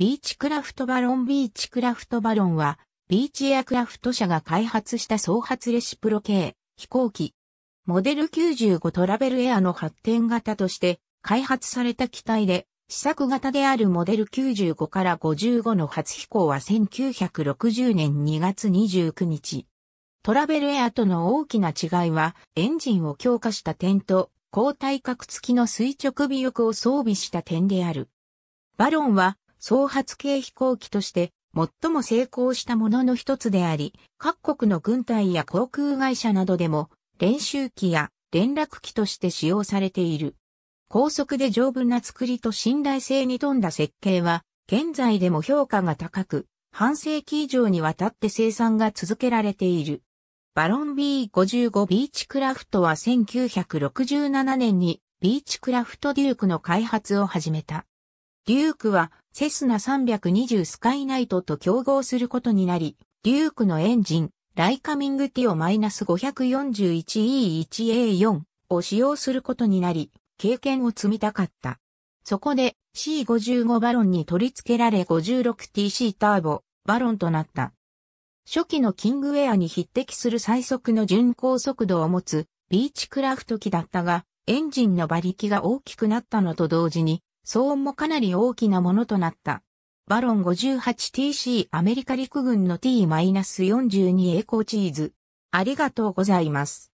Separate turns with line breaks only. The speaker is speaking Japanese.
ビーチクラフトバロンビーチクラフトバロンは、ビーチエアクラフト社が開発した創発レシプロ系飛行機。モデル95トラベルエアの発展型として開発された機体で、試作型であるモデル95から55の初飛行は1960年2月29日。トラベルエアとの大きな違いは、エンジンを強化した点と、高体角付きの垂直尾翼を装備した点である。バロンは、総発系飛行機として最も成功したものの一つであり、各国の軍隊や航空会社などでも練習機や連絡機として使用されている。高速で丈夫な作りと信頼性に富んだ設計は、現在でも評価が高く、半世紀以上にわたって生産が続けられている。バロン B55 ビーチクラフトは1967年にビーチクラフトデュークの開発を始めた。デュークはセスナ320スカイナイトと競合することになり、デュークのエンジン、ライカミングティ T-541E1A4 を使用することになり、経験を積みたかった。そこで C55 バロンに取り付けられ 56TC ターボバロンとなった。初期のキングウェアに匹敵する最速の巡航速度を持つビーチクラフト機だったが、エンジンの馬力が大きくなったのと同時に、騒音もかなり大きなものとなった。バロン 58TC アメリカ陸軍の t 4 2エコーチーズ。ありがとうございます。